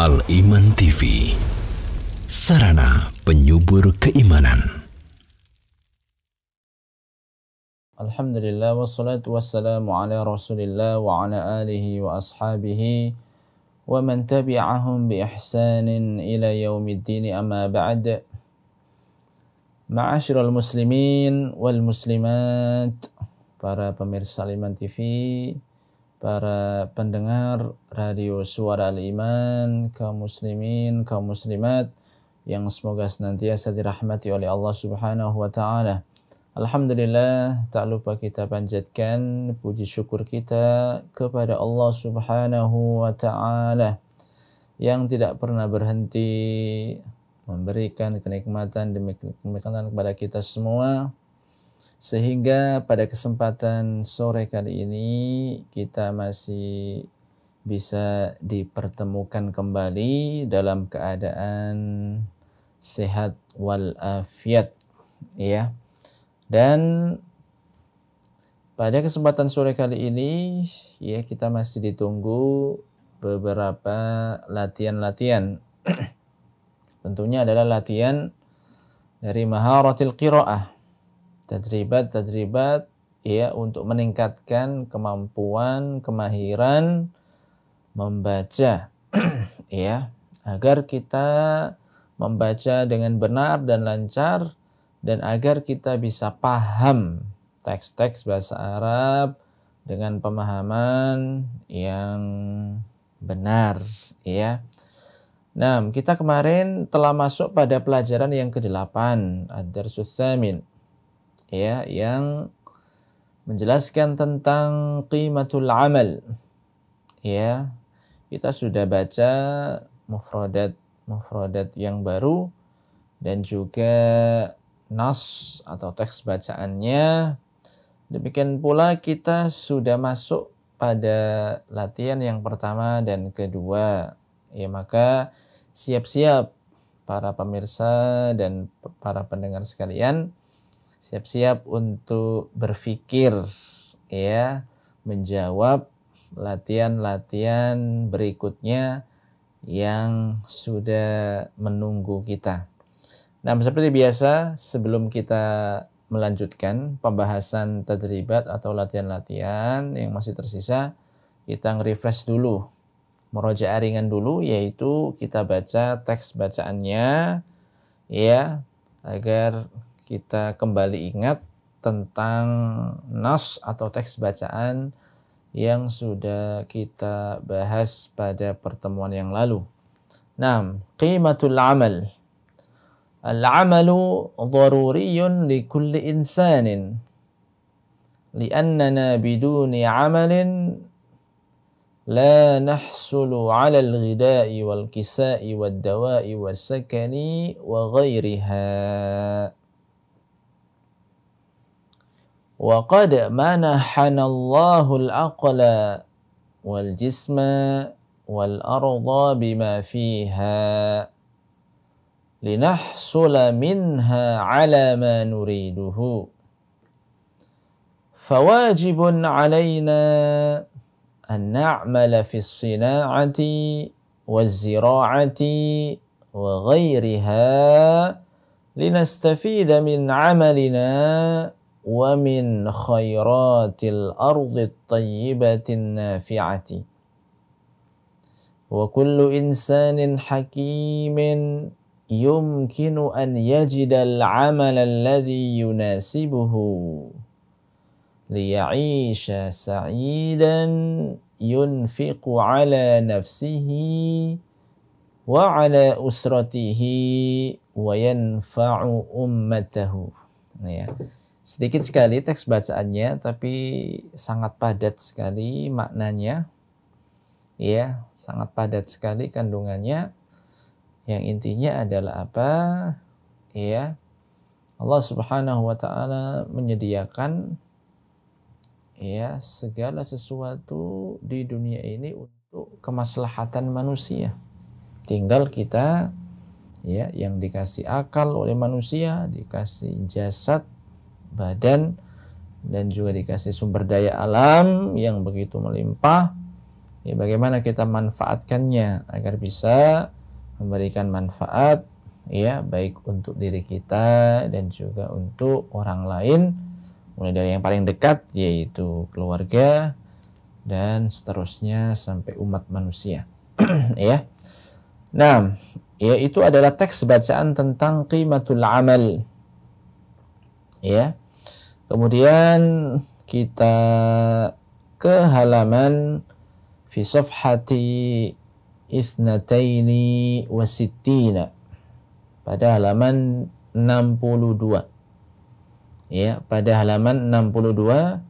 Al-Iman TV Sarana penyubur keimanan Alhamdulillah wassalatu wassalamu ala rasulillah wa ala alihi wa ashabihi wa man tabi'ahum bi ihsanin ila yaumiddin amma ba'd Ma'asyiral muslimin wal muslimat para pemirsa Al-Iman TV para pendengar radio suara al-iman, kaum muslimin, kaum muslimat yang semoga senantiasa dirahmati oleh Allah Subhanahu wa taala. Alhamdulillah, tak lupa kita panjatkan puji syukur kita kepada Allah Subhanahu wa taala yang tidak pernah berhenti memberikan kenikmatan demi kenikmatan kepada kita semua sehingga pada kesempatan sore kali ini kita masih bisa dipertemukan kembali dalam keadaan sehat walafiat ya. Dan pada kesempatan sore kali ini ya kita masih ditunggu beberapa latihan-latihan. Tentunya adalah latihan dari maharatil qiraah Tadribat, tadribat ya untuk meningkatkan kemampuan, kemahiran membaca ya agar kita membaca dengan benar dan lancar dan agar kita bisa paham teks-teks bahasa Arab dengan pemahaman yang benar ya. Nah, kita kemarin telah masuk pada pelajaran yang ke-8, Ad-Darsus Samin ya yang menjelaskan tentang qimatul amal ya kita sudah baca mufradat mufradat yang baru dan juga nas atau teks bacaannya demikian pula kita sudah masuk pada latihan yang pertama dan kedua ya maka siap-siap para pemirsa dan para pendengar sekalian siap-siap untuk berpikir ya menjawab latihan-latihan berikutnya yang sudah menunggu kita. Nah, seperti biasa sebelum kita melanjutkan pembahasan terlibat atau latihan-latihan yang masih tersisa, kita nge-refresh dulu. Merojaah ringan dulu yaitu kita baca teks bacaannya ya agar kita kembali ingat tentang nas atau teks bacaan yang sudah kita bahas pada pertemuan yang lalu. Nah, qimatul amal. العمل ضروري لكل إنسان لأننا بدون عمل لا نحصل على الغذاء والكساء والدواء والسكن وغيرها وقد منحنا الله العقل والجسم والأرض بما فيها لنحصل منها على ما نريده فواجب علينا أن نعمل في الصناعة والزراعة وغيرها لنستفيد من عملنا ومن خيرات الأرض الطيبة النافعة وكل إنسان حكيم يمكن أن يجد العمل الذي يناسبه ليعيش سعيدا ينفق على نفسه وعلى أسرته وينفع أمته yeah. Sedikit sekali teks bacaannya, tapi sangat padat sekali maknanya. Ya, sangat padat sekali kandungannya. Yang intinya adalah apa? Ya, Allah Subhanahu wa taala menyediakan ya segala sesuatu di dunia ini untuk kemaslahatan manusia. Tinggal kita ya yang dikasih akal oleh manusia, dikasih jasad badan dan juga dikasih sumber daya alam yang begitu melimpah ya bagaimana kita manfaatkannya agar bisa memberikan manfaat ya baik untuk diri kita dan juga untuk orang lain mulai dari yang paling dekat yaitu keluarga dan seterusnya sampai umat manusia ya nah yaitu adalah teks bacaan tentang qimatul amal ya kemudian kita ke halaman fi safhati isnataini wasittina pada halaman 62 ya pada halaman 62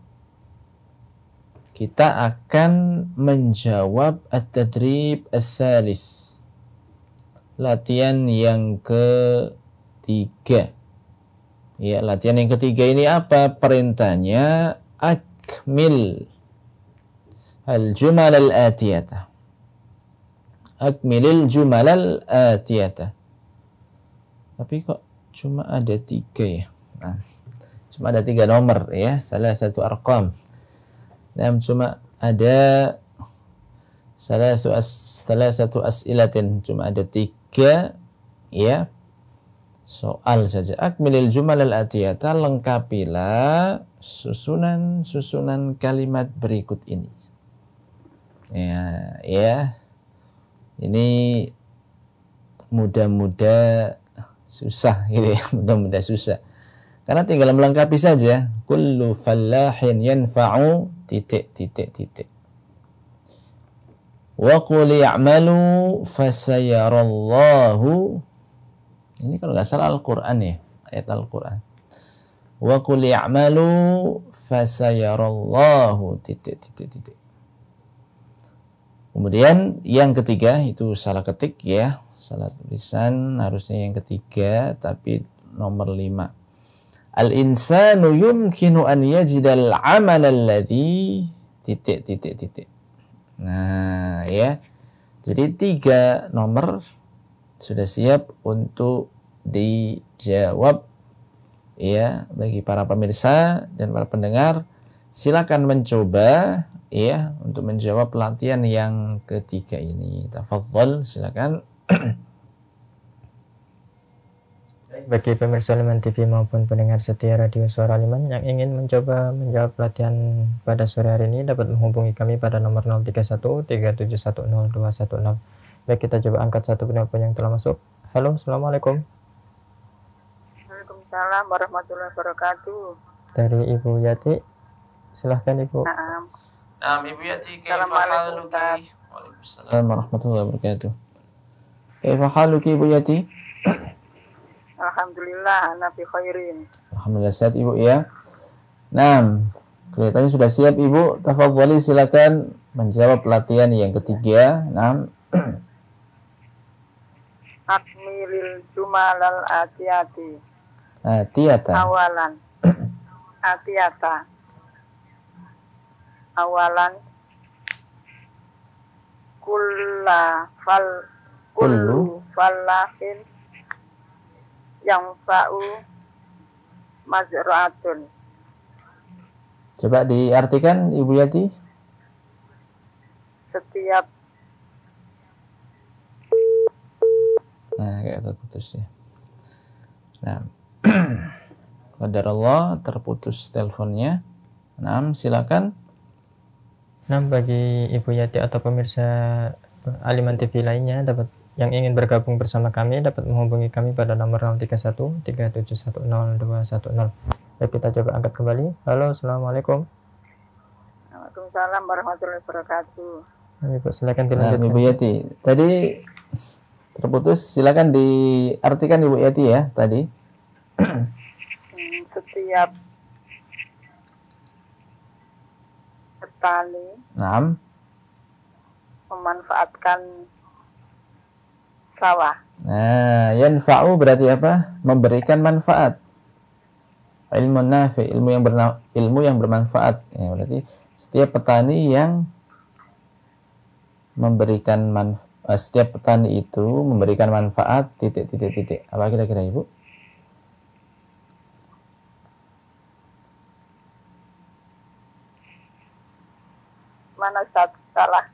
kita akan menjawab at-tadrib as-salis latihan yang ketiga Ya, latihan yang ketiga ini apa? Perintahnya akmil al-jumal al-atiyata. Akmil al-jumal al-atiyata. Tapi kok cuma ada tiga ya? Nah, cuma ada tiga nomor ya, salah satu arqam. Dan cuma ada salah satu as, salah satu asilatin, cuma ada tiga ya soal saja. Akmilil jumal al atiyata lengkapilah susunan-susunan kalimat berikut ini. Ya, ya. Ini mudah-mudah susah gitu ya, mudah-mudah susah. Karena tinggal melengkapi saja. Kullu fallahin yanfa'u titik titik titik. Wa qul i'malu fasayarallahu ini kalau nggak salah Al-Quran ya, ayat Al-Quran. Wa qul i'malu fasayarallahu titik titik titik. Kemudian yang ketiga itu salah ketik ya, salah tulisan harusnya yang ketiga tapi nomor lima. Al-insanu yumkinu an yajidal amal alladhi titik titik titik. Nah ya, jadi tiga nomor sudah siap untuk dijawab ya bagi para pemirsa dan para pendengar silakan mencoba ya untuk menjawab pelatihan yang ketiga ini tafadhol silakan bagi pemirsa Liman TV maupun pendengar setia radio suara Liman yang ingin mencoba menjawab pelatihan pada sore hari ini dapat menghubungi kami pada nomor 031 37102160 Baik, kita coba angkat satu penelpon yang telah masuk. Halo, Assalamualaikum. Waalaikumsalam warahmatullahi wabarakatuh. Dari Ibu Yati. Silahkan Ibu. Nah, um, Ibu Yati. Assalamualaikum. Waalaikumsalam warahmatullahi wabarakatuh. Kaifa haluki Ibu Yati? Alhamdulillah, nabi khairin. Alhamdulillah sehat Ibu ya. Nah, Kelihatannya sudah siap Ibu. Tafadhali silakan menjawab pelatihan yang ketiga. Nah, jumalal atiati. Atiata. Awalan. atiata Awalan. Kulla fal kullu falahin yang fa'u mazra'atun. Coba diartikan Ibu Yati. Setiap Nah, kayak terputus gitu, ya. Nah, Wadar Allah terputus teleponnya. Nah, silakan. Nah, bagi Ibu Yati atau pemirsa Aliman TV lainnya dapat yang ingin bergabung bersama kami dapat menghubungi kami pada nomor 031 3710210. Ya, kita coba angkat kembali. Halo, Assalamualaikum. Waalaikumsalam warahmatullahi wabarakatuh. Ibu, silakan dilanjutkan. Nah, Ibu Yati, tadi Terputus, silakan diartikan Ibu Yati ya tadi. Hmm, setiap sekali Enam. memanfaatkan sawah. Nah, yanfa'u berarti apa? Memberikan manfaat. Ilmu nafi, ilmu yang berna, ilmu yang bermanfaat. Ya, berarti setiap petani yang memberikan manfaat Nah, setiap petani itu memberikan manfaat titik titik titik apa kira-kira ibu mana saat salah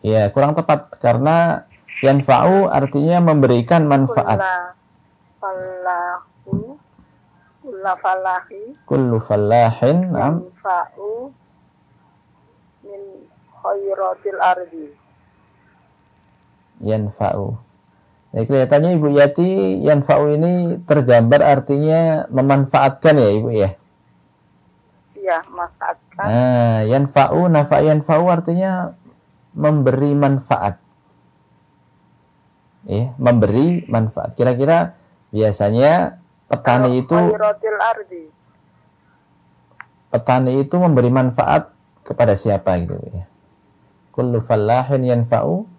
ya kurang tepat karena yanfa'u artinya memberikan manfaat falahu kullu falahi kullu falahin yanfa'u min khairatil ardi yanfa'u. Ya, kelihatannya Ibu Yati yanfa'u ini tergambar artinya memanfaatkan ya Ibu ya? Iya, manfaatkan. Nah, yanfa'u, nafa yanfa'u artinya memberi manfaat. Ya, memberi manfaat. Kira-kira biasanya petani itu petani itu memberi manfaat kepada siapa gitu ya. Kullu fallahin yanfa'u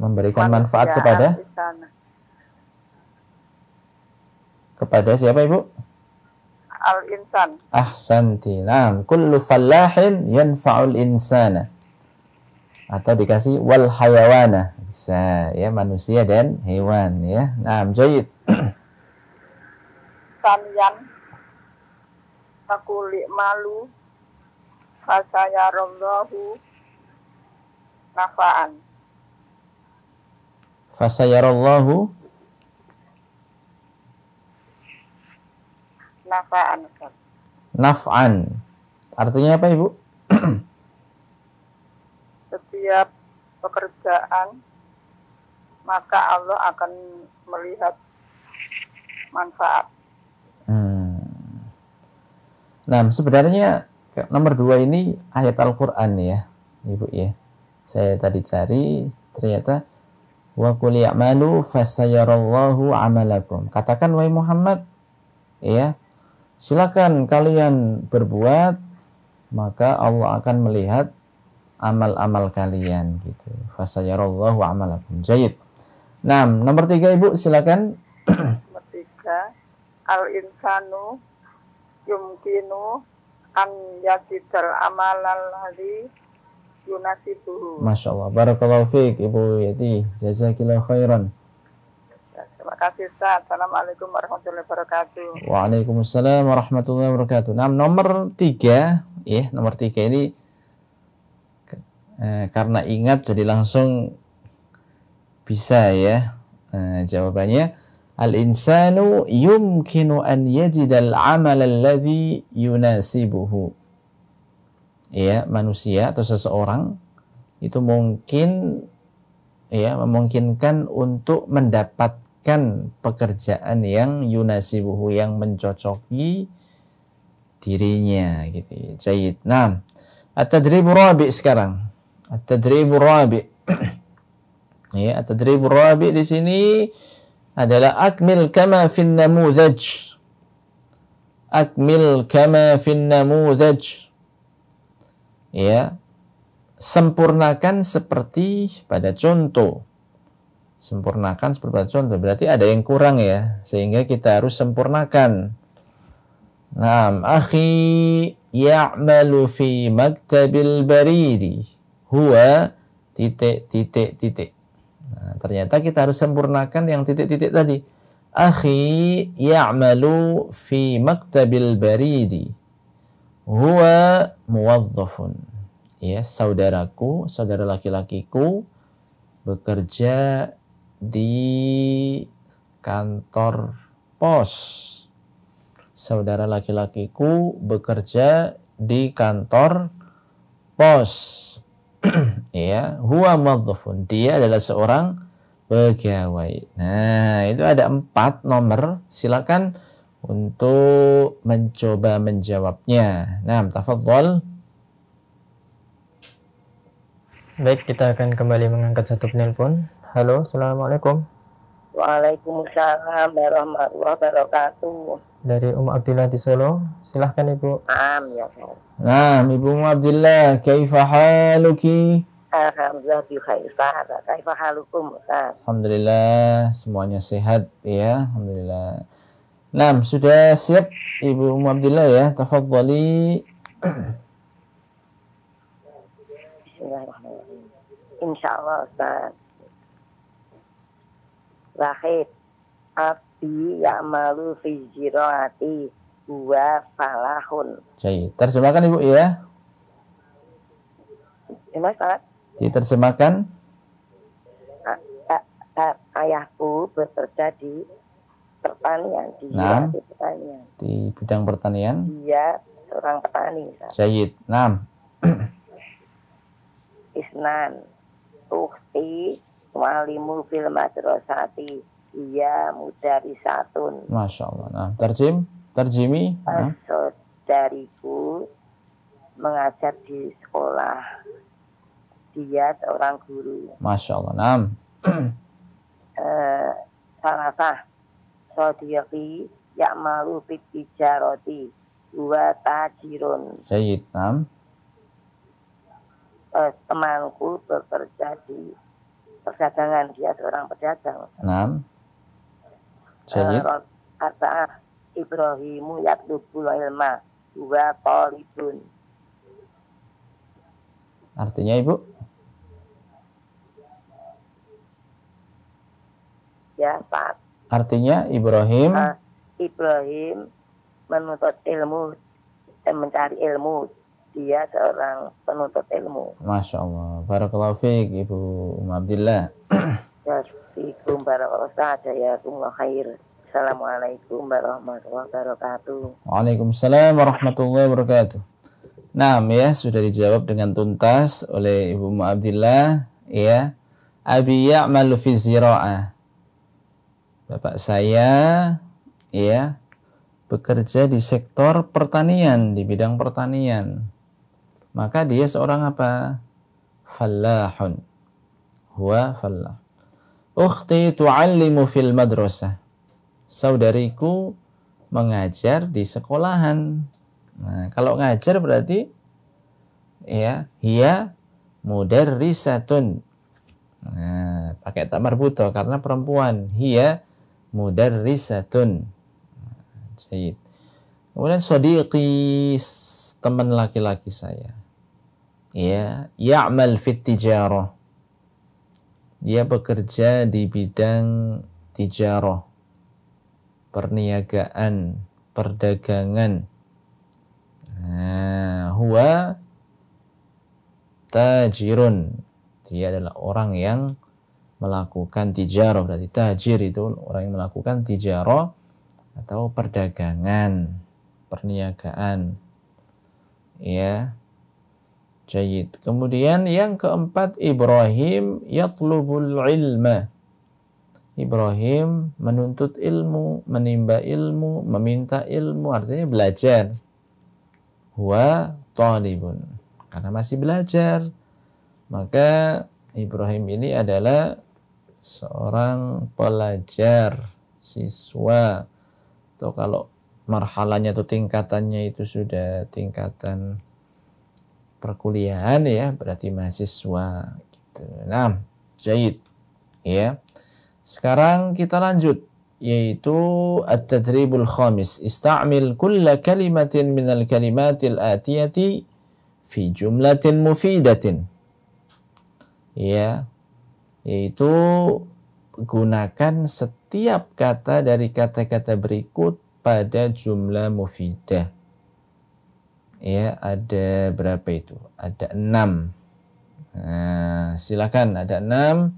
memberikan manfaat kepada kepada siapa Ibu? Al-insan. Ahsanti. nam Kullu fallahin yanfa'ul insana. Atau dikasih wal hayawana. Bisa ya manusia dan hewan ya. nam jayid. Sanian. takulik malu. Fasayarallahu nafa'an. Fasayarallahu Naf'an. Naf'an. Artinya apa, Ibu? Setiap pekerjaan maka Allah akan melihat manfaat. Hmm. Nah, sebenarnya nomor dua ini ayat Al-Quran ya, Ibu ya. Saya tadi cari, ternyata wa qul ya'malu fasayarallahu amalakum. Katakan wahai Muhammad, ya. Silakan kalian berbuat maka Allah akan melihat amal-amal kalian gitu. Fasayarallahu amalakum. Jayid. Nah, nomor tiga Ibu silakan. Nomor tiga. Al insanu yumkinu an yakidal amalal hari itu. Masya Allah. Barakallahu fiik Ibu Yati. Jazakillah khairan. Terima kasih Ustaz. Assalamualaikum warahmatullahi wabarakatuh. Waalaikumsalam warahmatullahi wabarakatuh. Nah, nomor tiga, ya nomor tiga ini eh, karena ingat jadi langsung bisa ya eh, jawabannya. Al-insanu yumkinu an yajida al-amal alladhi yunasibuhu ya manusia atau seseorang itu mungkin ya memungkinkan untuk mendapatkan pekerjaan yang yunasibuhu yang mencocoki dirinya gitu. Ya. Jayid. Nah, at-tadribu rabi sekarang. At-tadribu rabi. ya, at-tadribu rabi di sini adalah akmil kama fin namudzaj. Akmil kama fin namudzaj ya sempurnakan seperti pada contoh sempurnakan seperti pada contoh berarti ada yang kurang ya sehingga kita harus sempurnakan Nam, akhi ya'malu fi maktabil baridi huwa titik titik titik nah, ternyata kita harus sempurnakan yang titik-titik tadi akhi ya'malu fi maktabil baridi huwa muwazzafun. Ya, saudaraku, saudara laki-lakiku bekerja di kantor pos. Saudara laki-lakiku bekerja di kantor pos. ya, huwa madzafun. Dia adalah seorang pegawai. Nah, itu ada empat nomor. Silakan untuk mencoba menjawabnya. Nah, tafadhol. Baik, kita akan kembali mengangkat satu penelpon. Halo, Assalamualaikum. Waalaikumsalam warahmatullahi wabarakatuh. Dari Um Abdillah di Solo. Silahkan Ibu. Am ya. Nah, Ibu Um Abdillah, kaifa haluki? Alhamdulillah kaifa halukum. Alhamdulillah semuanya sehat ya. Alhamdulillah. Nah, sudah siap Ibu Umu Abdillah ya. Tafadhali. Insyaallah Ustaz. Rahit Abdi ya'malu fi jiraati wa falahun. Jadi, terjemahkan Ibu ya. Ini Ustaz? Diterjemahkan. Ayahku bekerja di pertanian dia nah, di pertanian di bidang pertanian Iya, seorang petani Syahid enam Isnan tuhti Walimul fil madrasati Iya mudarisatun Masya Allah nah, Terjim Terjimi nah. Saudariku Mengajar di sekolah Dia seorang guru Masya Allah Enam eh, Salasah yak malu fit ijaroti dua tajirun. Sayyid, Nam. Eh, temanku bekerja di perdagangan, dia seorang pedagang. Nam. Sayyid. Eh, Kata Ibrahimu yatlubul ilma dua kolibun. Artinya Ibu? Ya, Pak. Artinya Ibrahim uh, Ibrahim menuntut ilmu dan mencari ilmu. Dia seorang penuntut ilmu. Masya Allah. Barakallahu fiik Ibu umm Abdillah. Assalamualaikum warahmatullahi wabarakatuh. Assalamualaikum warahmatullahi wabarakatuh. Waalaikumsalam warahmatullahi wabarakatuh. Nah, ya sudah dijawab dengan tuntas oleh Ibu Mu umm Abdillah, ya. Abi ya'malu fi zira'ah Bapak saya ya bekerja di sektor pertanian, di bidang pertanian. Maka dia seorang apa? Fallahun. Huwa fallah. Ukhti tu'allimu fil madrasah. Saudariku mengajar di sekolahan. Nah, kalau ngajar berarti ya, hiya mudarrisatun. Nah, pakai tamar buto karena perempuan. Hia mudarrisatun. Jahit. Kemudian sodiqi teman laki-laki saya. Ya, ya'mal fit tijarah. Dia bekerja di bidang tijarah. Perniagaan, perdagangan. Nah, huwa tajirun. Dia adalah orang yang melakukan tijarah berarti tajir itu orang yang melakukan tijarah atau perdagangan perniagaan ya jayid kemudian yang keempat Ibrahim yatlubul ilma Ibrahim menuntut ilmu menimba ilmu meminta ilmu artinya belajar huwa talibun karena masih belajar maka Ibrahim ini adalah seorang pelajar siswa atau kalau marhalanya atau tingkatannya itu sudah tingkatan perkuliahan ya berarti mahasiswa gitu. Nah, jahit ya. Sekarang kita lanjut yaitu at-tadribul khamis. Istamil kulla kalimatin al kalimatil atiyati fi jumlatin mufidatin. Ya, yaitu gunakan setiap kata dari kata-kata berikut pada jumlah mufidah. Ya, ada berapa itu? Ada enam. Nah, silakan ada enam.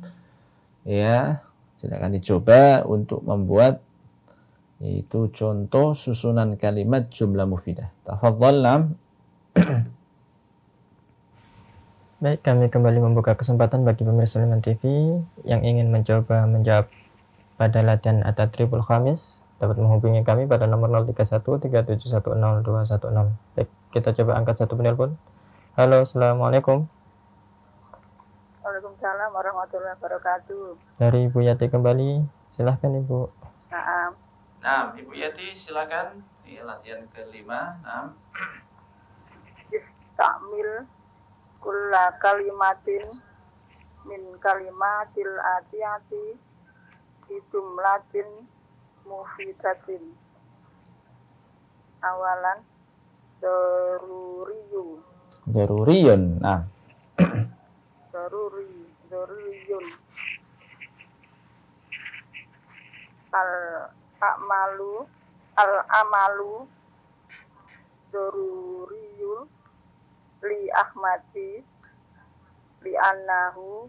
Ya, silakan dicoba untuk membuat yaitu contoh susunan kalimat jumlah mufidah. Tafadhal Baik, kami kembali membuka kesempatan bagi pemirsa Liman TV yang ingin mencoba menjawab pada latihan triple Khamis dapat menghubungi kami pada nomor 031 Baik, kita coba angkat satu penelpon. Halo, Assalamualaikum. Waalaikumsalam warahmatullahi wabarakatuh. Dari Ibu Yati kembali, silahkan Ibu. Nah, Nah Ibu Yati silahkan. Ini latihan kelima, nah. Takmil kulla kalimatin min kalimatil hitum latin mufidatin awalan zaruriyun zaruriyun nah zaruri zaruriyun al amalu al amalu zaruri li ahmadi li annahu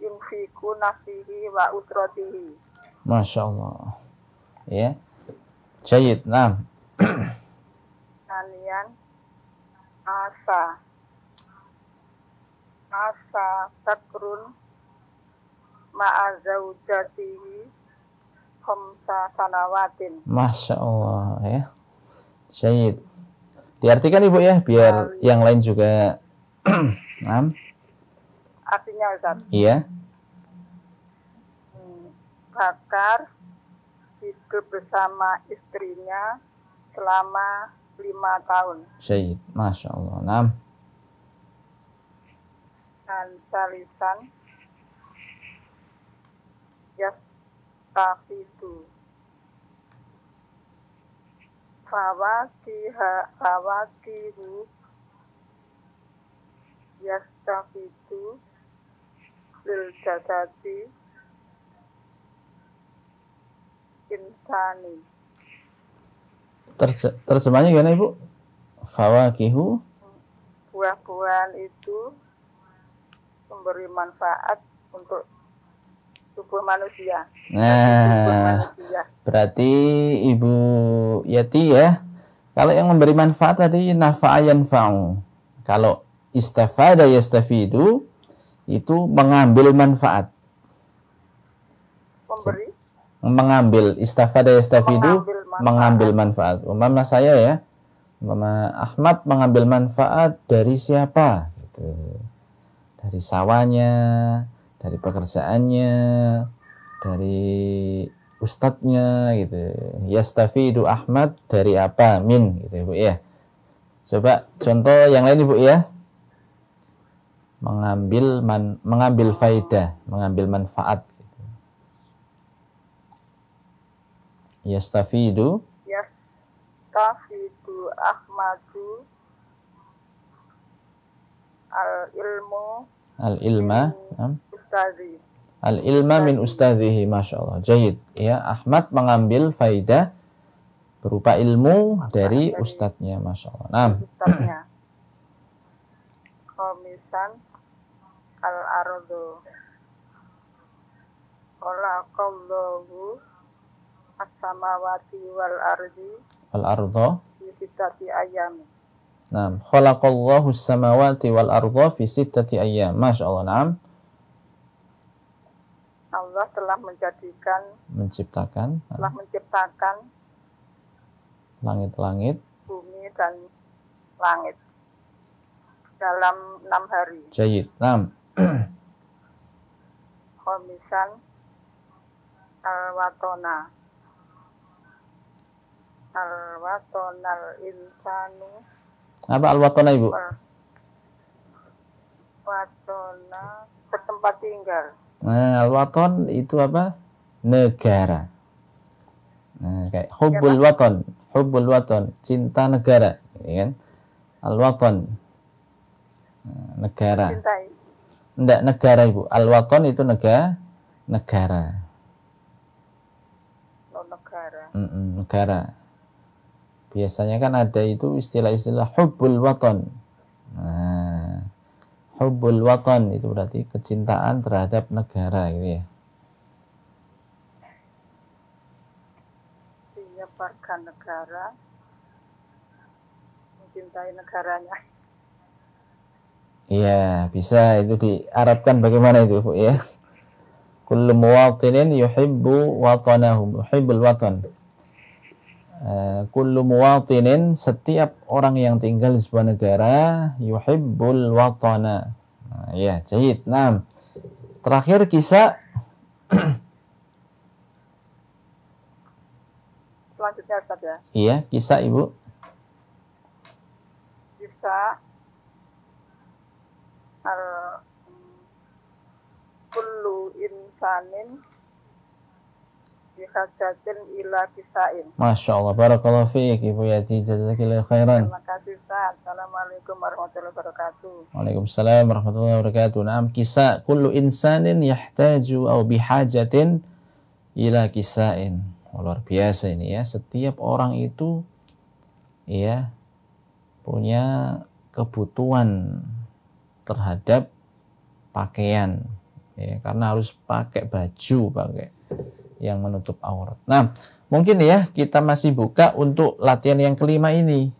yunfiku nafsihi wa usratihi. Masya Allah. Ya. Jayid, nam. Kalian asa. Asa takrun ma'azawjatihi zaujatihi sanawatin. Masya Allah ya. Jayid. Diartikan Ibu ya, biar nah. yang lain juga paham. Artinya Ustaz. Iya. Hmm, bakar hidup bersama istrinya selama lima tahun. Syed. Masya Allah. Enam. Dan salisan. Ya, itu. fawakiru فواكه يستفيد بالجسد insani. Terje terjemahnya gimana Ibu? Fawakihu buah-buahan itu memberi manfaat untuk tubuh manusia. Nah, tubuh manusia. berarti Ibu Yati ya, kalau yang memberi manfaat tadi nafa'ayan fa'u. Kalau istafada yastafidu, itu mengambil manfaat. Memberi? Mengambil. Istafada yastafidu, mengambil manfaat. Mengambil manfaat. saya ya, umpama Ahmad mengambil manfaat dari siapa? Gitu. Dari sawahnya, dari pekerjaannya, dari ustadznya gitu. Yastafidu Ahmad dari apa? Min gitu Ibu ya, ya. Coba contoh yang lain Ibu ya. Mengambil man, mengambil faidah, mengambil manfaat gitu. Yastafidu Yastafidu Ahmadu al ilmu al ilma ustadhi. Al ilma min ustadhihi, masya Allah. Jahid. Ya, Ahmad mengambil faidah berupa ilmu dari ustadznya, masya Allah. Nah. Komisan al ardo Qolakallahu as-samawati wal ardi. Al ardo Di sitati ayami. Nah, khalaqallahu as-samawati wal arda fi sittati ayyam. Masyaallah, Allah, na'am. Allah telah menjadikan menciptakan telah menciptakan langit-langit bumi dan langit dalam enam hari. Jayid. Enam. Komisan alwatona alwatona insanu Apa alwatona Ibu? Alwatona tempat tinggal. Nah, al-waton itu apa? Negara. Nah, kayak hubbul waton, hubbul waton, cinta negara, ya kan? Al-waton. Nah, negara. Cintai. negara, Ibu. Al-waton itu negara oh, negara. negara. Biasanya kan ada itu istilah-istilah hubbul waton. Nah, hubbul watan itu berarti kecintaan terhadap negara gitu ya iya negara mencintai negaranya iya bisa itu diarabkan bagaimana itu Bu ya kullu muwatinin yuhibbu watanahu, yuhibbul watan Eh, kullu muwatinin setiap orang yang tinggal di sebuah negara yuhibbul watana. Nah, ya, jahit. Nah, terakhir kisah selanjutnya Ustaz ya. Iya, kisah Ibu. Kisah al kullu insanin hajjatin ila kisain. Masya Allah. barakallah fiik Ibu Yati. Jazakillah khairan. Terima kasih Ustaz. Assalamualaikum warahmatullahi wabarakatuh. Waalaikumsalam warahmatullahi wabarakatuh. Naam kisa kullu insanin yahtaju au bihajatin ila kisain. Oh, luar biasa ini ya. Setiap orang itu ya punya kebutuhan terhadap pakaian ya, karena harus pakai baju pakai yang menutup aurat. Nah, mungkin ya kita masih buka untuk latihan yang kelima ini.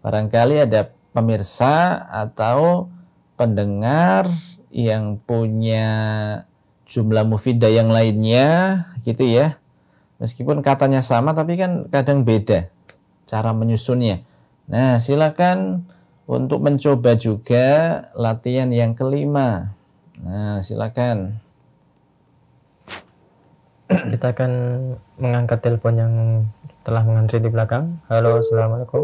Barangkali ada pemirsa atau pendengar yang punya jumlah mufidah yang lainnya gitu ya. Meskipun katanya sama tapi kan kadang beda cara menyusunnya. Nah, silakan untuk mencoba juga latihan yang kelima. Nah, silakan kita akan mengangkat telepon yang telah mengantri di belakang. Halo, assalamualaikum.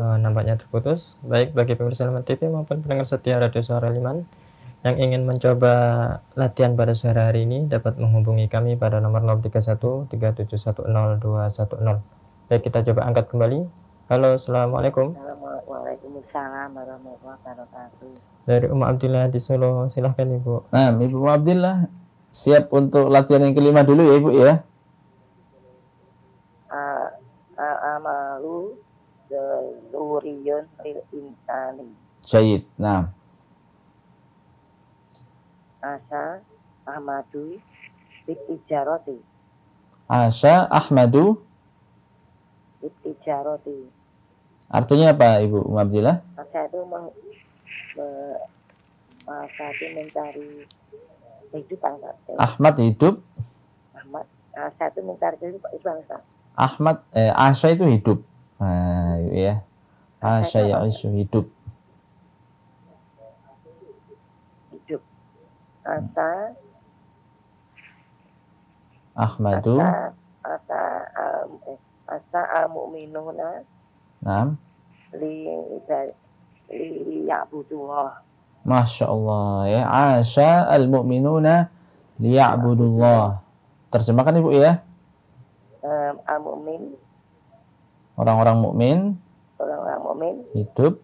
Uh, nampaknya terputus. Baik bagi pemirsa Liman TV maupun pendengar setia Radio Suara Liman yang ingin mencoba latihan pada sore hari ini dapat menghubungi kami pada nomor 0313710210. Baik, kita coba angkat kembali. Halo, assalamualaikum. Waalaikumsalam warahmatullahi wabarakatuh. Dari Umar Abdillah di Solo, silahkan Ibu. Nah, Ibu umm Abdillah, siap untuk latihan yang kelima dulu ya Ibu ya. Amalu Zuriyun lil insani. Syait. Nah. Asa Ahmadu bit Asa Ahmadu bit Artinya apa Ibu Um Asa itu mau me, Asa itu mencari hidup Pak. Ahmad hidup? Ahmad Asa ah, itu minta kehidupan Pak. Ahmad eh, Asa itu hidup. Nah, ya. Asa ya isu hidup. Hidup. Asa Ahmadu Asa Asa, eh, asa al-mu'minuna Naam li li ya Masya Allah ya. Asya al-mu'minuna liya'budullah. Terjemahkan Ibu ya. Um, al-mu'min. Orang-orang mukmin. Orang-orang mukmin. Hidup.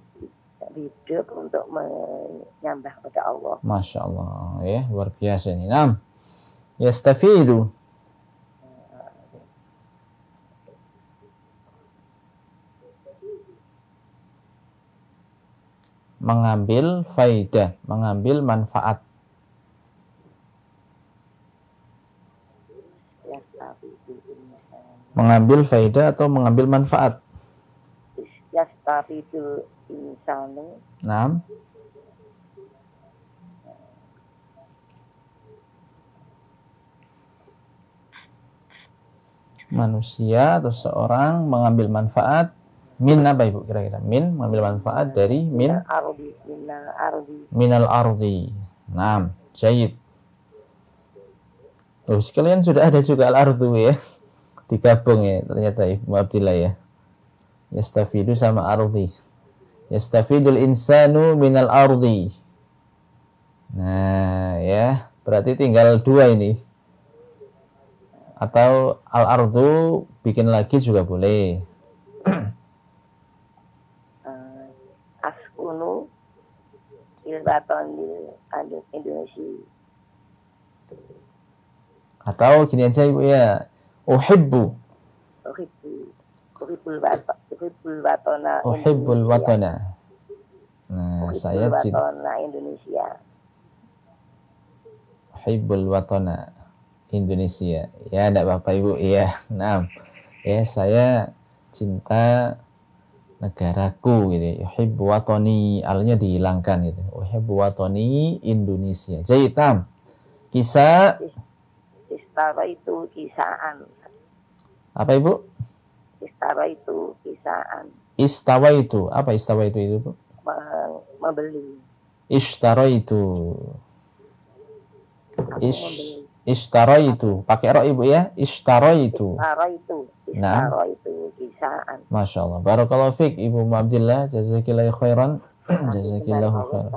Hidup untuk menyambah kepada Allah. Masya Allah ya. Luar biasa ini. Nam. Yastafidu. mengambil faidah, mengambil manfaat. Mengambil faidah atau mengambil manfaat. itu insanu. nah, Manusia atau seorang mengambil manfaat Min apa Ibu kira-kira? Min mengambil manfaat dari min ardi. Minal ardi. Minal ardi. Naam, jahit. Oh, sekalian sudah ada juga al-ardu ya. Digabung ya ternyata Ibu Abdillah ya. Yastafidu sama ardi. Yastafidul insanu minal ardi. Nah, ya. Berarti tinggal dua ini. Atau al-ardu bikin lagi juga boleh keraton di Indonesia. Atau kini saya ibu ya, uhibbu. Uhibbu. Uhibbul watona. Uhibbul watona. Nah, saya cinta. Watona Indonesia. Uhibbul watona Indonesia. Ya, ada Bapak Ibu, iya. Nah, ya saya cinta negaraku gitu. yuhibbu ya. watani alnya dihilangkan gitu. yuhibbu watani Indonesia. Jaitam. Kisah Istara itu kisahan. Apa Ibu? Istara itu kisahan. Istawa itu apa istawa itu itu Bu? Membeli. Istara itu. Ish itu Pakai ro Ibu ya. Ishtaraitu. itu. Nah, Masya Allah. Barokallahu fiq Ibu Abdillah. Jazakillah khairan. Jazakillahu khairan.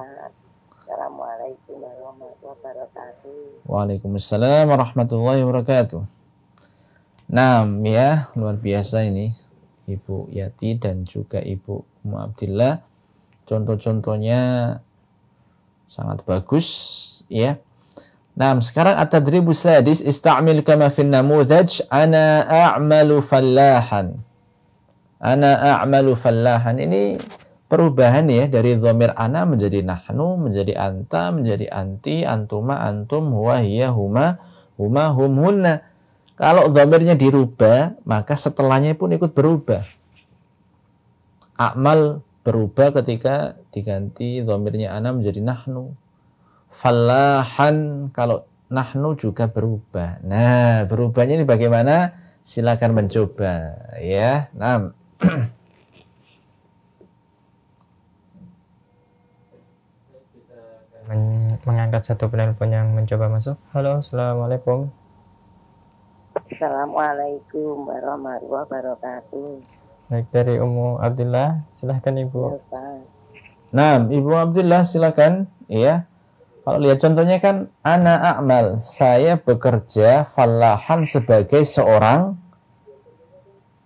Assalamualaikum warahmatullahi wabarakatuh. Waalaikumsalam warahmatullahi wabarakatuh. Nah, ya, luar biasa ini Ibu Yati dan juga Ibu Ummu Contoh-contohnya sangat bagus ya Nah, sekarang at-tadribu sadis istamil kama fin namudhaj ana a'malu fallahan. Ana a'malu fallahan ini perubahan ya dari dhamir ana menjadi nahnu, menjadi anta, menjadi anti, antuma, antum, huwa, hiya, huma, huma, hum, hunna. Kalau dhamirnya dirubah, maka setelahnya pun ikut berubah. A'mal berubah ketika diganti dhamirnya ana menjadi nahnu falahan kalau nahnu juga berubah. Nah, berubahnya ini bagaimana? Silakan mencoba ya. Nah. Men mengangkat satu penelpon yang mencoba masuk. Halo, assalamualaikum. Assalamualaikum warahmatullahi wabarakatuh. Baik dari Umu Abdullah, silahkan Ibu. Nah, Ibu Abdullah silahkan, iya. Kalau lihat contohnya kan ana a'mal, saya bekerja falahan sebagai seorang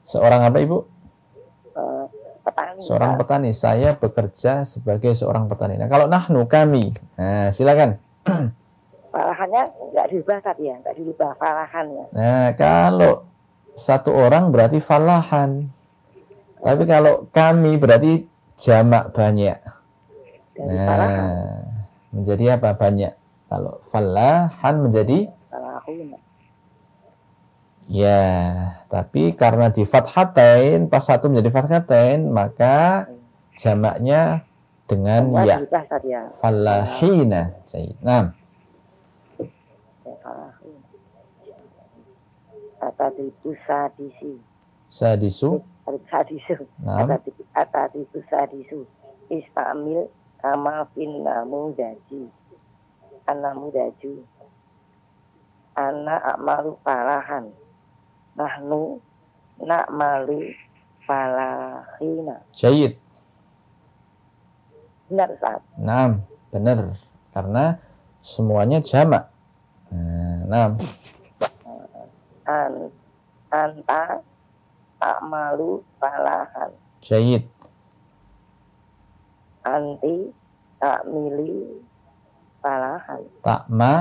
seorang apa Ibu? petani. Seorang petani. Saya bekerja sebagai seorang petani. Nah, kalau nahnu kami. Nah, silakan. Falahannya nggak diubah tadi ya, nggak diubah falahannya. Nah, kalau satu orang berarti falahan. Tapi kalau kami berarti jamak banyak. Dari nah, falahan menjadi apa banyak kalau falahan menjadi ya tapi karena di fathatain pas satu menjadi fathatain maka jamaknya dengan ya. ya falahina nah ya, Atatibu Sadisu. Sadisu. Nah. sadisu. Istamil maafin namu daji anamu daju anak malu parahan nahnu malu parahina. Syahid benar saat. nah benar karena semuanya sama. Eh, nah, an anta malu falahan Syahid anti tak palahan falahan. ma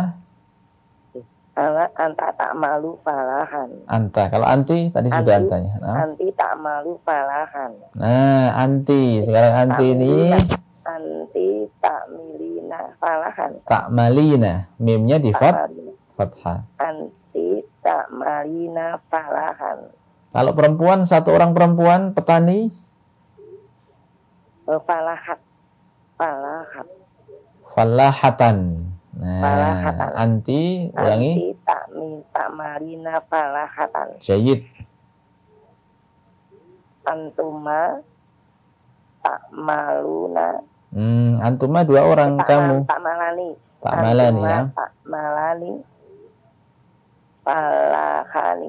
anta tak malu falahan. Anta. Kalau anti tadi anti, sudah antanya. Nah. Anti tak malu falahan. Nah, anti. Sekarang anti ini anti tak milina falahan. Tak malina. Mimnya di fat fathah. Anti tak malina falahan. Kalau perempuan satu orang perempuan petani palahat falahat falahatan nah falahatan. anti ulangi anti minta marina falahatan jayid antuma tak maluna. hmm, antuma dua orang tak, kamu Tak malani ya Tak malani. falahani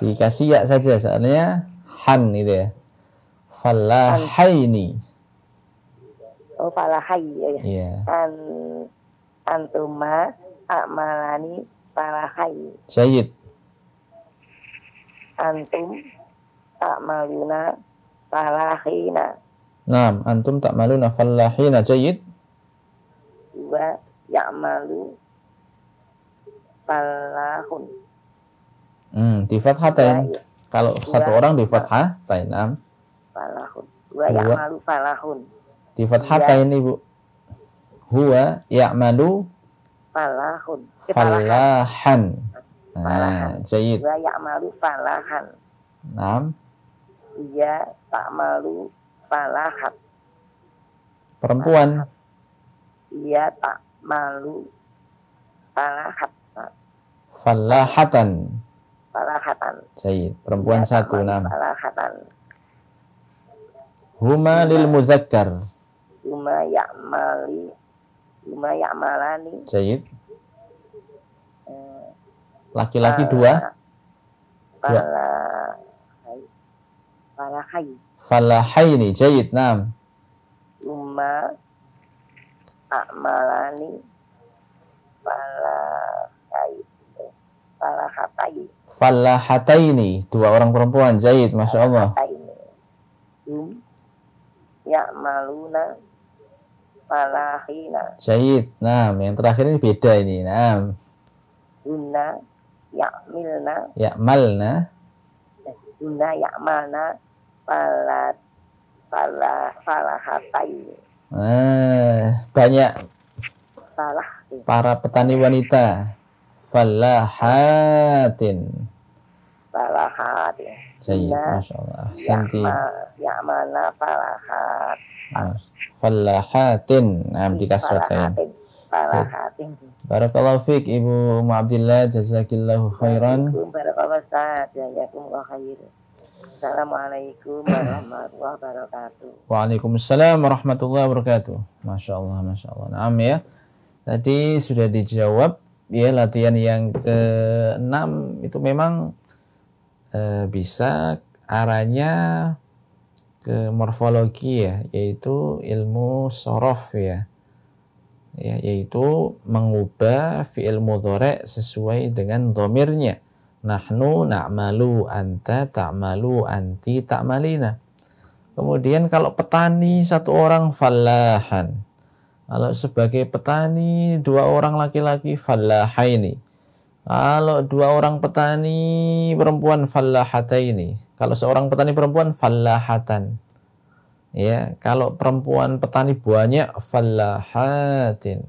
dikasih ya saja soalnya han itu ya falahaini Oh, falahai ya. Yeah. Iya. An antuma akmalani falahai. Sayyid. Antum tak maluna falahina. Naam, antum tak maluna falahina. Jayid. Dua, malu falahun. Hmm, di fathatain. Ya. Kalau satu orang di fathatain. Naam. Falahun. Dua, dua. malu falahun. Di fathata iya. ini Bu. Huwa ya'malu falahun. Falahan. Nah, jayid. Nah, Huwa ya'malu falahan. Naam. Iya, ta'malu iya, falahat. Perempuan. Iya, tak malu falahat. Falahatan. Falahatan. Jayid. Perempuan ya, satu, naam. Falahatan. Huma iya. lil muzakkar lima ya'mali lima ya'malani Jaid eh, laki-laki dua dua falahaini ini jayid nam lima akmalani falahaini falahataini ini dua orang perempuan jayid masya Allah hum Maluna falahina. Syahid. Nah, yang terakhir ini beda ini. Nah. Una, yakmilna. Yakmalna. Una yakmalna falat falah falahatain. Ah, banyak falah. Para petani wanita. Falahatin. Falahatin. Syahid. Masya Allah. Ya mana falahat. Mas. Falahatin. Nah, iya, di kasratain. Falahatin. Barakallahu fiik Ibu Umu Abdillah jazakillahu khairan. Barakallahu Assalamualaikum warahmatullahi wabarakatuh. Waalaikumsalam warahmatullahi wabarakatuh. Masya Allah, Masya Allah. Naam ya. Tadi sudah dijawab ya latihan yang ke-6 itu memang eh, bisa arahnya ke morfologi ya, yaitu ilmu sorof ya. ya yaitu mengubah fi'il mudhari sesuai dengan domirnya. Nahnu na'malu anta ta'malu anti ta'malina. Kemudian kalau petani satu orang falahan. Kalau sebagai petani dua orang laki-laki falahaini. Kalau dua orang petani perempuan falahata ini, kalau seorang petani perempuan falahatan. Ya, kalau perempuan petani banyak falahatin.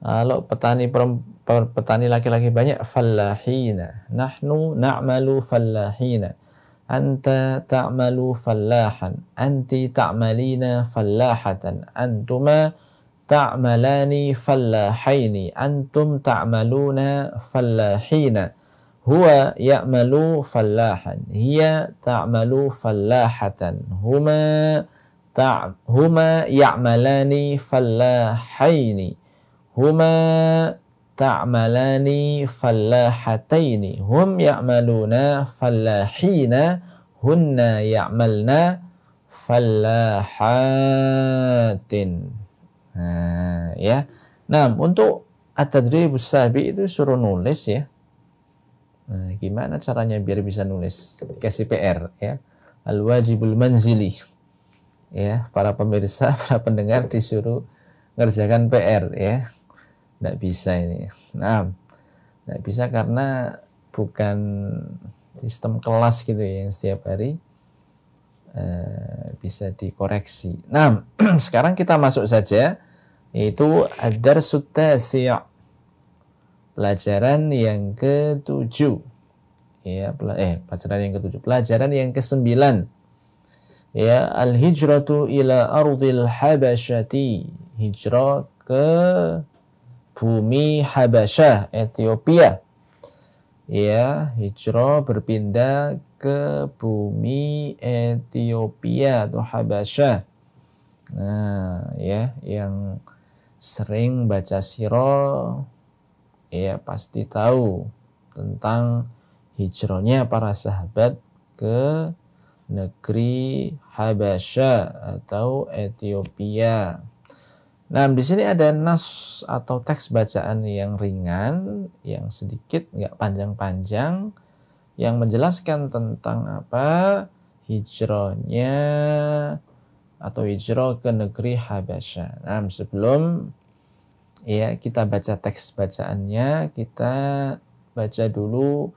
Kalau petani petani laki-laki banyak falahina. Nahnu na'malu falahina. Anta ta'malu falahan. Anti ta'malina falahatan. Antuma تعملان فلاحين أنتم تعملون فلاحين هو يعمل فلاحا هي تعمل فلاحة هما هما يعملان فلاحين هما تعملان فلاحتين هم يعملون فلاحين هن يعملن فلاحات Nah, ya. Nah, untuk at-tadribus sabi itu suruh nulis ya. Nah, gimana caranya biar bisa nulis? Kasih PR ya. Al-wajibul manzili. Ya, para pemirsa, para pendengar disuruh ngerjakan PR ya. Nggak bisa ini. Nah, nggak bisa karena bukan sistem kelas gitu ya yang setiap hari Eh, bisa dikoreksi. Nah, sekarang kita masuk saja yaitu adar sutasi pelajaran yang ketujuh ya eh pelajaran yang ketujuh pelajaran yang kesembilan ya al hijratu ila ardil habasyati hijrah ke bumi Habasyah Ethiopia ya hijrah berpindah ke bumi Ethiopia atau Habasha Nah, ya yang sering baca sirol ya pasti tahu tentang hijrahnya para sahabat ke negeri Habasha atau Ethiopia. Nah, di sini ada nas atau teks bacaan yang ringan, yang sedikit, nggak panjang-panjang, yang menjelaskan tentang apa hijrahnya atau hijrah ke negeri Habasyah. Nah, sebelum ya kita baca teks bacaannya, kita baca dulu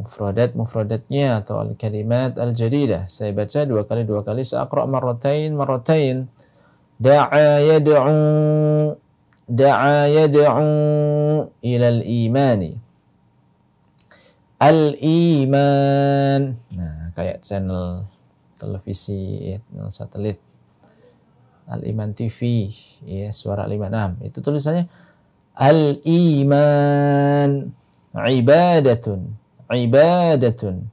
mufradat mufradatnya atau al kalimat al jadidah. Saya baca dua kali dua kali. Saya marotain marotain. Da'a yad'u da'a yad'u ila al imani. Al-Iman. Nah, kayak channel televisi, eh, channel satelit. Al-Iman TV, ya, suara Al-Iman. Nah, itu tulisannya Al-Iman ibadatun, ibadatun.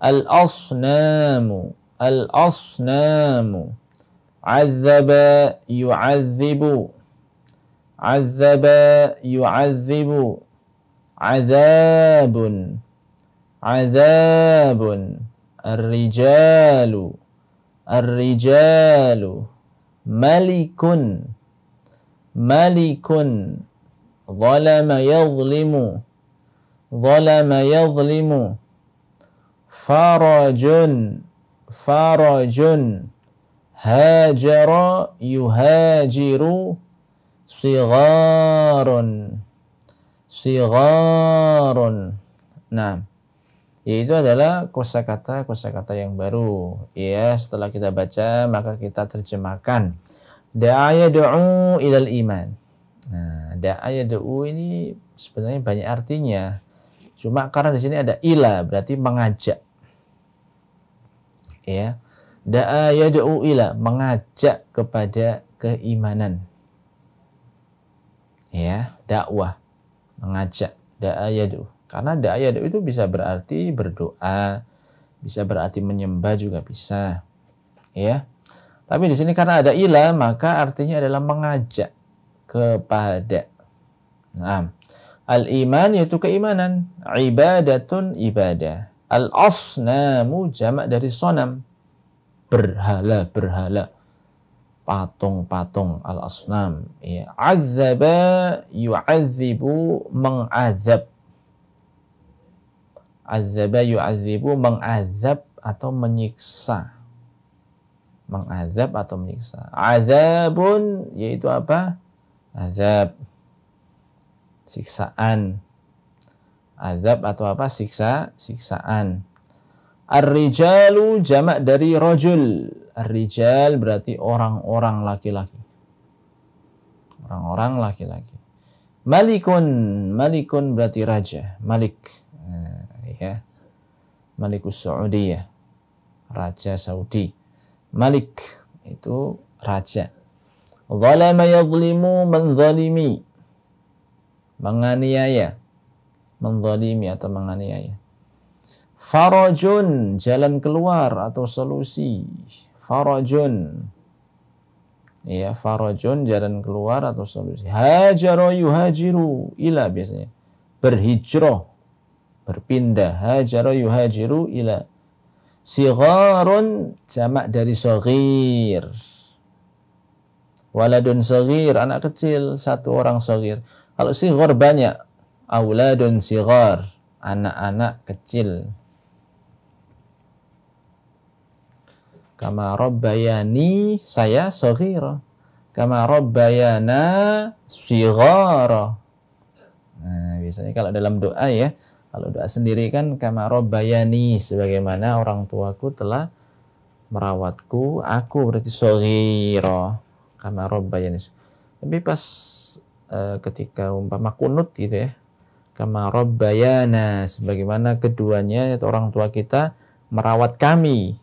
Al-asnamu, al-asnamu. Azaba يعذب Azaba يعذب Azabun. عذاب الرجال الرجال ملك ملك ظلم يظلم ظلم يظلم فرج فرج هاجر يهاجر صغار صغار نعم yaitu adalah kosakata kosakata yang baru ya setelah kita baca maka kita terjemahkan da'aya du'u ilal iman nah da'aya du'u ini sebenarnya banyak artinya cuma karena di sini ada ila berarti mengajak ya da'aya du'u ila mengajak kepada keimanan ya dakwah mengajak da'aya du'u karena da'ya itu bisa berarti berdoa, bisa berarti menyembah juga bisa. Ya. Tapi di sini karena ada ilah maka artinya adalah mengajak kepada. Nah, Al-iman yaitu keimanan, ibadatun ibadah. Al-asnamu jamak dari sonam. Berhala-berhala. Patung-patung al-asnam. Ya. Azaba yu'azibu mengazab Azab Azaba yu'azibu mengazab atau menyiksa. Mengazab atau menyiksa. Azabun yaitu apa? Azab. Siksaan. Azab atau apa? Siksa, siksaan. Ar-rijalu jamak dari rojul. Ar-rijal berarti orang-orang laki-laki. Orang-orang laki-laki. Malikun, malikun berarti raja, malik ya Malikus Saudi ya raja Saudi Malik itu raja zalama yadhlimu man zalimi menganiaya menzalimi atau menganiaya farajun jalan keluar atau solusi farajun ya farajun jalan keluar atau solusi Hajaru yuhajiru ila biasanya berhijrah berpindah hajara yuhajiru ila sigharun jamak dari sogir waladun sogir anak kecil satu orang sogir kalau sigor banyak auladun sigor anak-anak kecil kama rabbayani saya sogir kama rabbayana sigara nah biasanya kalau dalam doa ya kalau doa sendiri kan kama robbayani sebagaimana orang tuaku telah merawatku, aku berarti sogiro kama robbayani. Tapi pas e, ketika umpama kunut gitu ya, kama robbayana sebagaimana keduanya yaitu orang tua kita merawat kami.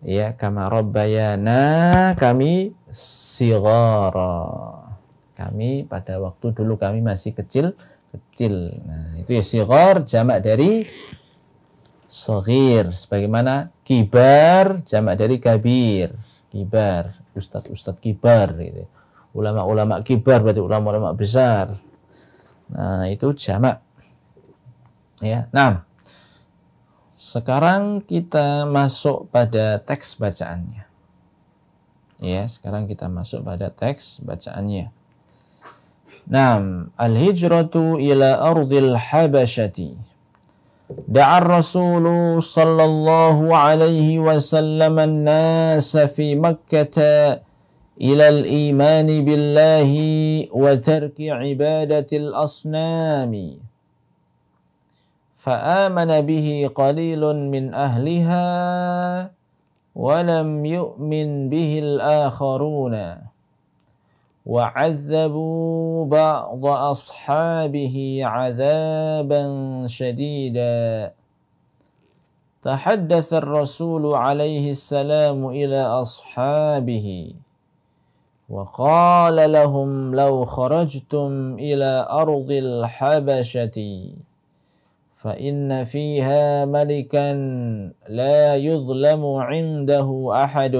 Ya, kama robbayana kami sigara. Kami pada waktu dulu kami masih kecil, kecil. Nah, itu ya sigor jamak dari sohir. Sebagaimana kibar jamak dari kabir. Kibar, ustadz-ustadz kibar gitu. Ulama-ulama kibar berarti ulama-ulama besar. Nah, itu jamak. Ya. Nah, sekarang kita masuk pada teks bacaannya. Ya, sekarang kita masuk pada teks bacaannya. نعم الهجرة إلى أرض الحبشة دعا الرسول صلى الله عليه وسلم الناس في مكة إلى الإيمان بالله وترك عبادة الأصنام فآمن به قليل من أهلها ولم يؤمن به الآخرون وعذبوا بعض أصحابه عذابا شديدا تحدث الرسول عليه السلام إلى أصحابه وقال لهم لو خرجتم إلى أرض الحبشة فإن فيها ملكا لا يظلم عنده أحد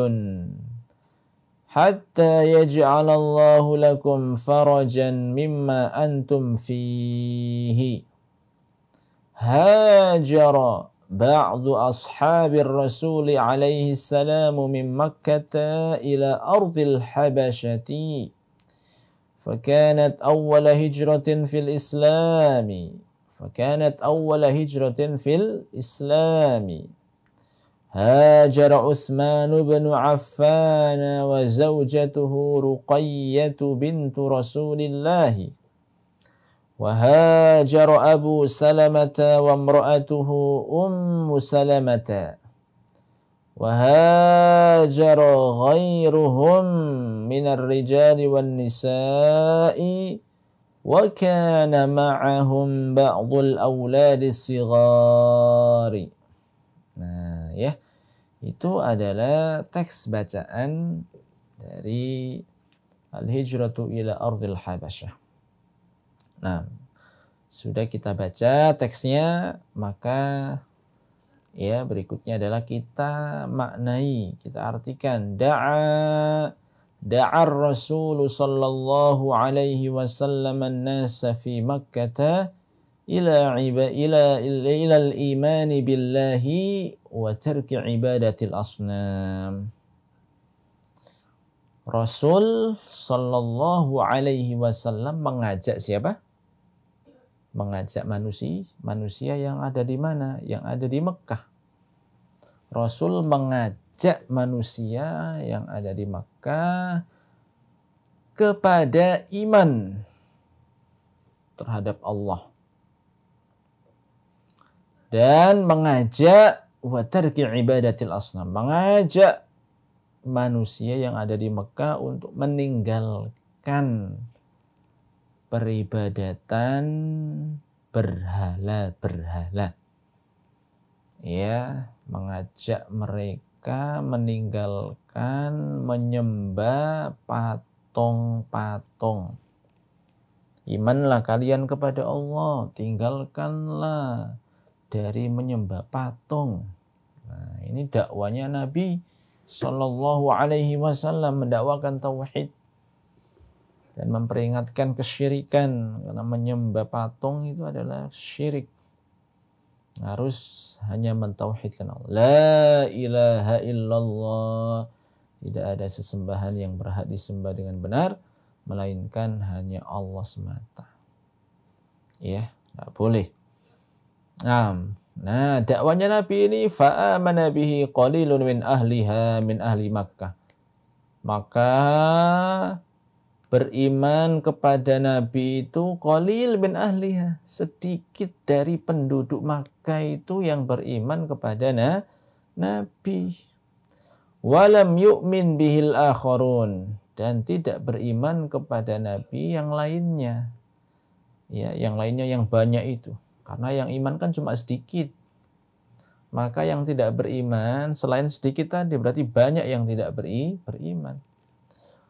حتى يجعل الله لكم فرجا مما أنتم فيه هاجر بعض أصحاب الرسول عليه السلام من مكة إلى أرض الحبشة فكانت أول هجرة في الإسلام فكانت أول هجرة في الإسلام هاجر عثمان بن عفان وزوجته رقية بنت رسول الله وهاجر أبو سلمة وامرأته أم سلمة وهاجر غيرهم من الرجال والنساء وكان معهم بعض الأولاد الصغار nah, ya yeah. itu adalah teks bacaan dari Al-Hijratu ila Ardil Habasyah. Nah, sudah kita baca teksnya, maka ya berikutnya adalah kita maknai, kita artikan da'a daa Rasul sallallahu alaihi wasallam an-nas fi Makkah ila ila ila al-iman billahi wa tarki ibadatil asnam. Rasul sallallahu alaihi wasallam mengajak siapa? Mengajak manusia, manusia yang ada di mana? Yang ada di Mekah. Rasul mengajak manusia yang ada di Mekah kepada iman terhadap Allah dan mengajak watarki ibadatil asnam mengajak manusia yang ada di Mekah untuk meninggalkan peribadatan berhala-berhala ya mengajak mereka meninggalkan menyembah patung-patung imanlah kalian kepada Allah tinggalkanlah dari menyembah patung. Nah, ini dakwanya Nabi Shallallahu Alaihi Wasallam mendakwakan tauhid dan memperingatkan kesyirikan karena menyembah patung itu adalah syirik harus hanya mentauhidkan Allah la ilaha illallah tidak ada sesembahan yang berhak disembah dengan benar melainkan hanya Allah semata ya tidak boleh Nah, nah dakwanya Nabi ini fa'amana bihi qalilun min ahliha min ahli Makkah. Maka beriman kepada Nabi itu qalil min ahliha. Sedikit dari penduduk Makkah itu yang beriman kepada na Nabi. Walam yu'min bihil akharun dan tidak beriman kepada nabi yang lainnya. Ya, yang lainnya yang banyak itu. Karena yang iman kan cuma sedikit. Maka yang tidak beriman, selain sedikit tadi, berarti banyak yang tidak beri, beriman.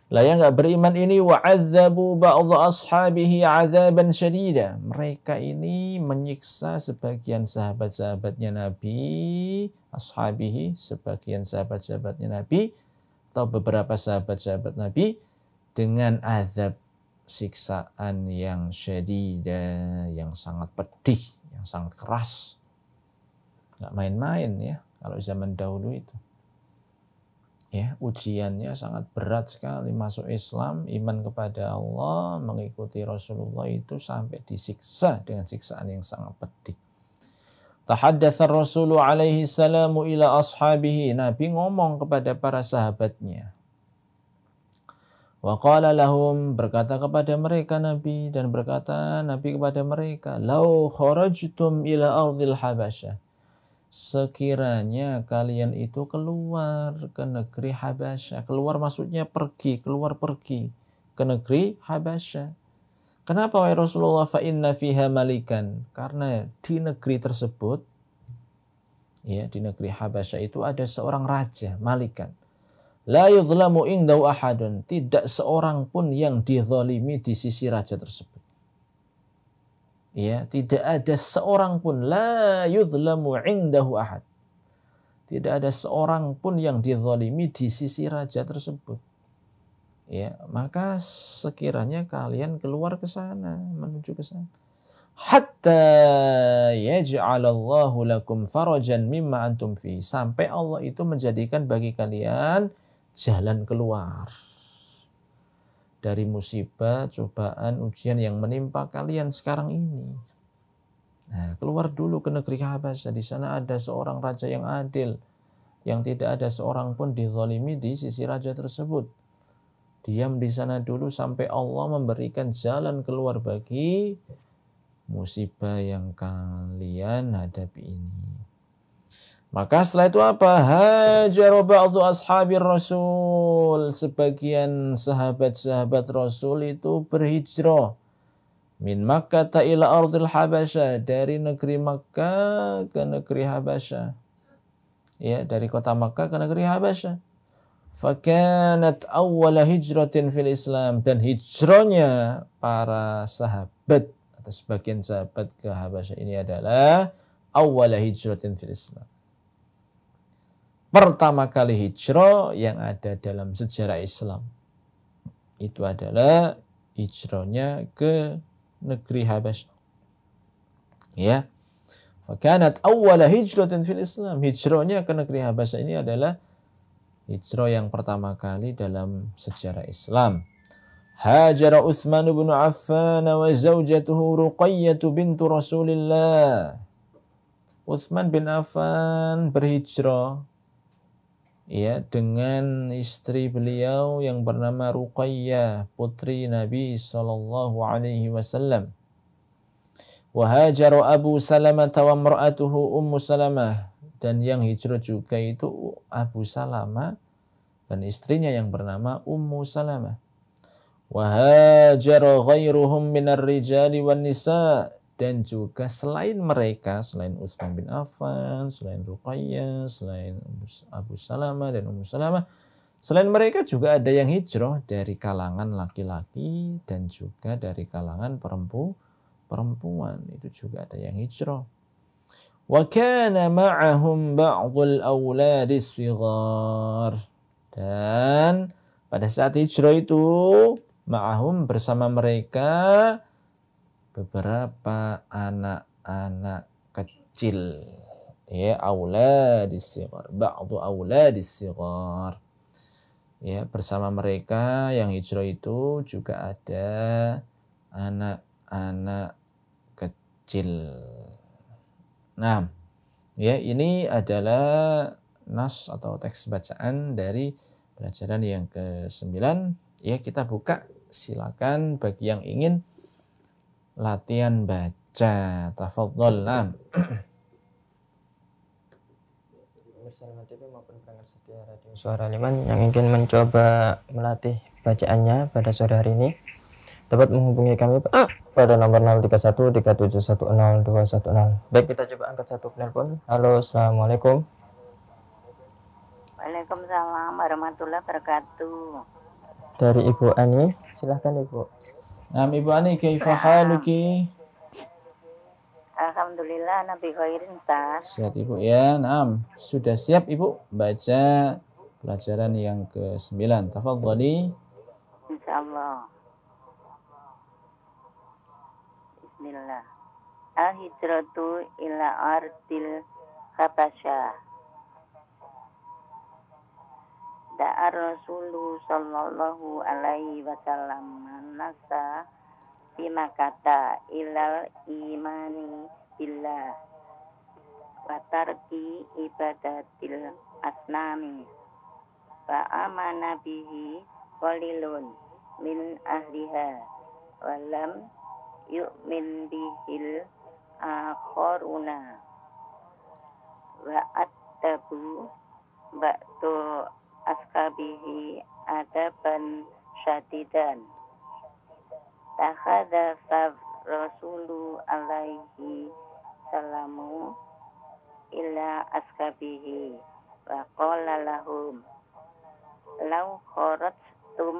Lah yang nggak beriman ini wa'adzabu ba'dhu ashabihi azaban syadida. Mereka ini menyiksa sebagian sahabat-sahabatnya Nabi, ashabihi sebagian sahabat-sahabatnya Nabi atau beberapa sahabat-sahabat Nabi dengan azab siksaan yang sedih dan yang sangat pedih, yang sangat keras. Gak main-main ya kalau zaman dahulu itu. Ya, ujiannya sangat berat sekali masuk Islam, iman kepada Allah, mengikuti Rasulullah itu sampai disiksa dengan siksaan yang sangat pedih. Tahaddatsa Rasulullah alaihi salamu ila ashabihi. Nabi ngomong kepada para sahabatnya. Wa lahum berkata kepada mereka Nabi dan berkata Nabi kepada mereka, "Lau kharajtum ila ardil Habasyah." Sekiranya kalian itu keluar ke negeri Habasyah, keluar maksudnya pergi, keluar pergi ke negeri Habasyah. Kenapa wahai Rasulullah fa inna fiha malikan? Karena di negeri tersebut ya di negeri Habasyah itu ada seorang raja, malikan La yudhlamu indahu ahadun. Tidak seorang pun yang dizalimi di sisi raja tersebut. Ya, tidak ada seorang pun la yudhlamu indahu ahad. Tidak ada seorang pun yang dizalimi di sisi raja tersebut. Ya, maka sekiranya kalian keluar ke sana, menuju ke sana. Hatta yaj'alallahu lakum farajan mimma antum fi. Sampai Allah itu menjadikan bagi kalian jalan keluar dari musibah, cobaan, ujian yang menimpa kalian sekarang ini. Nah, keluar dulu ke negeri Habas. Di sana ada seorang raja yang adil, yang tidak ada seorang pun dizalimi di sisi raja tersebut. Diam di sana dulu sampai Allah memberikan jalan keluar bagi musibah yang kalian hadapi ini. Maka setelah itu apa? Hajar ba'du ashabir Rasul. Sebagian sahabat-sahabat Rasul itu berhijrah. Min Makkah ila ardil Habasyah. Dari negeri Makkah ke negeri Habasyah. Ya, dari kota Makkah ke negeri Habasyah. Fakanat awwala hijratin fil Islam. Dan hijrahnya para sahabat atau sebagian sahabat ke Habasyah ini adalah awwala hijratin fil Islam pertama kali hijrah yang ada dalam sejarah Islam. Itu adalah hijrahnya ke negeri Habas. Ya. Fakanat awwala hijratin fil Islam. Hijrahnya ke negeri Habas ini adalah hijrah yang pertama kali dalam sejarah Islam. hajar Utsman bin Affan wa zaujatuhu Ruqayyah bintu Rasulillah Utsman bin Affan berhijrah ya dengan istri beliau yang bernama Ruqayyah putri Nabi sallallahu alaihi wasallam wa hajaru Abu Salamah wa mar'atuhu Ummu Salamah dan yang hijrah juga itu Abu Salamah dan istrinya yang bernama Ummu Salamah wa hajaru ghairuhum minar rijali wan nisa' dan juga selain mereka, selain Utsman bin Affan, selain Ruqayyah, selain Abu Salama dan Ummu Salama, selain mereka juga ada yang hijrah dari kalangan laki-laki dan juga dari kalangan perempuan perempuan. Itu juga ada yang hijrah. وَكَانَ ma'hum بَعْضُ الْأَوْلَادِ Dan pada saat hijrah itu, ma'ahum bersama mereka, beberapa anak-anak kecil ya auladis sigar ba'du auladis sigar ya bersama mereka yang hijrah itu juga ada anak-anak kecil. Nah, ya ini adalah nas atau teks bacaan dari pelajaran yang ke-9. Ya kita buka silakan bagi yang ingin latihan baca tafadhol nam pemirsa Lima maupun Suara Liman yang ingin mencoba melatih bacaannya pada sore hari ini dapat menghubungi kami pada nomor 031 3710210. Baik, kita coba angkat satu penelpon. Halo, Assalamualaikum. Waalaikumsalam warahmatullahi wabarakatuh. Dari Ibu Ani, silahkan Ibu. Nah, Ibu Ani, kaifa haluki? Alhamdulillah, Nabi Khairin, Ustaz. Sehat Ibu ya, naam. Sudah siap Ibu baca pelajaran yang ke-9. Tafadhali. Insyaallah. Bismillah. Al-hijratu ila artil Khabasyah da'a Rasulullah sallallahu alaihi wasallam nasa bima kata ilal imani billah watarki ibadatil asnami ba'ama nabihi walilun min ahliha walam yu'min bihil akharuna wa tabu batu askabihi adaban syadidan takhada sab rasulu alaihi salamu ila askabihi wa qala lahum law kharajtum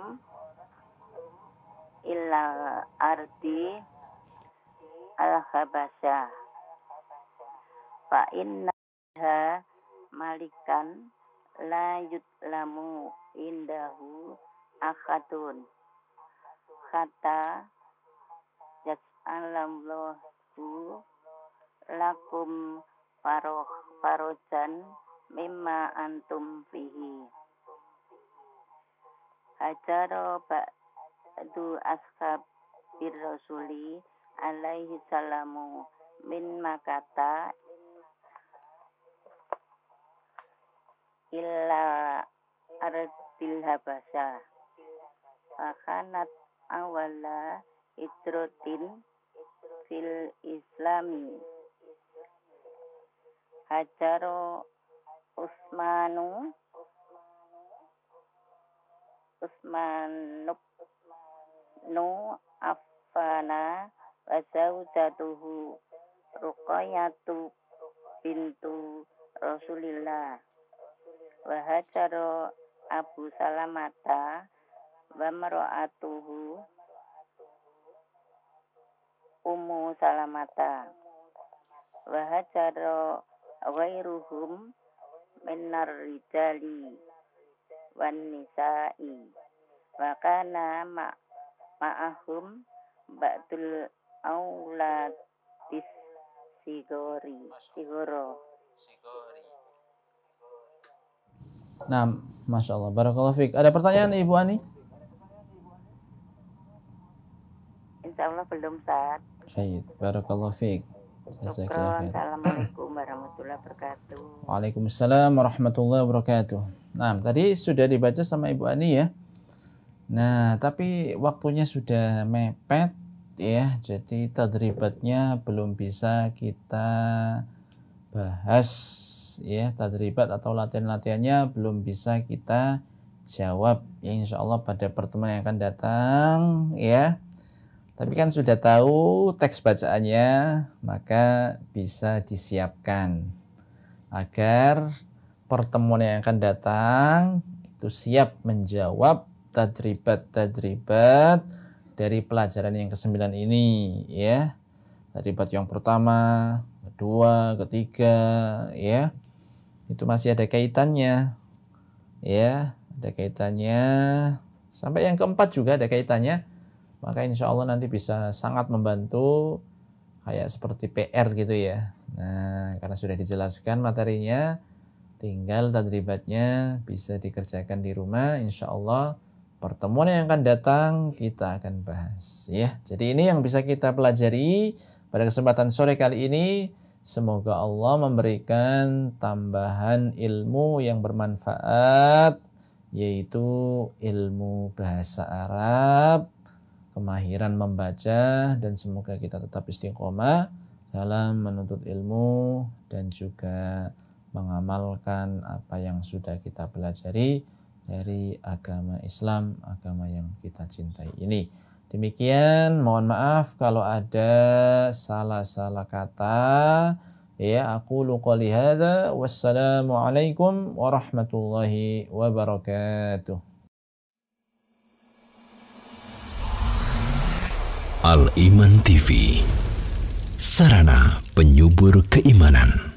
ila ardi al-habasyah fa inna malikan la yutlamu indahu akhatun kata yas'alallahu lakum paroh parojan mimma antum fihi hajaro ba'du ashabir rasuli alaihi salamu min makata illa ardil habasa fakanat awala idrotin fil islami hajaro usmanu usmanu nu afana wa jatuhu rukoyatu pintu rasulillah wahajaro Abu Salamata wa mar'atuhu Ummu Salamata wa wairuhum ghairuhum minar rijali wan nisa'i wa ma'ahum ba'dul aula sigori sigoro Nah, masya Allah. Barakallah fiq. Ada pertanyaan Ibu Ani? Insya Allah belum saat. Syahid. Barakallah fiq. Assalamualaikum warahmatullahi wabarakatuh. Waalaikumsalam warahmatullahi wabarakatuh. Nah, tadi sudah dibaca sama Ibu Ani ya. Nah, tapi waktunya sudah mepet ya, jadi tadribatnya belum bisa kita bahas ya tadribat atau latihan-latihannya belum bisa kita jawab ya insya Allah pada pertemuan yang akan datang ya tapi kan sudah tahu teks bacaannya maka bisa disiapkan agar pertemuan yang akan datang itu siap menjawab tadribat-tadribat dari pelajaran yang kesembilan ini ya tadribat yang pertama kedua, ketiga, ya itu masih ada kaitannya ya ada kaitannya sampai yang keempat juga ada kaitannya maka insya Allah nanti bisa sangat membantu kayak seperti PR gitu ya nah karena sudah dijelaskan materinya tinggal tadribatnya bisa dikerjakan di rumah insya Allah pertemuan yang akan datang kita akan bahas ya jadi ini yang bisa kita pelajari pada kesempatan sore kali ini Semoga Allah memberikan tambahan ilmu yang bermanfaat yaitu ilmu bahasa Arab, kemahiran membaca dan semoga kita tetap istiqomah dalam menuntut ilmu dan juga mengamalkan apa yang sudah kita pelajari dari agama Islam, agama yang kita cintai ini. Demikian, mohon maaf kalau ada salah-salah kata. Ya, aku luka lihat. wassalamualaikum warahmatullahi wabarakatuh. Al Iman TV Sarana penyubur keimanan